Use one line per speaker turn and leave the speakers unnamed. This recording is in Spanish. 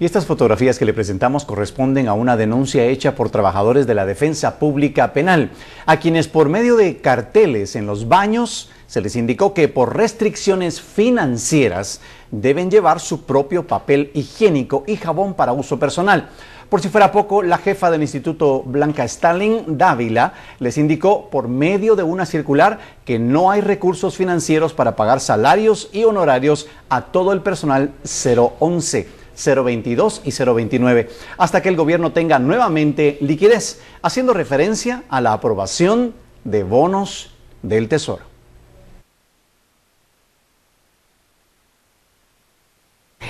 Y estas fotografías que le presentamos corresponden a una denuncia hecha por trabajadores de la Defensa Pública Penal, a quienes por medio de carteles en los baños se les indicó que por restricciones financieras deben llevar su propio papel higiénico y jabón para uso personal. Por si fuera poco, la jefa del Instituto Blanca Stalin Dávila les indicó por medio de una circular que no hay recursos financieros para pagar salarios y honorarios a todo el personal 011. 0.22 y 0.29, hasta que el gobierno tenga nuevamente liquidez, haciendo referencia a la aprobación de bonos del Tesoro.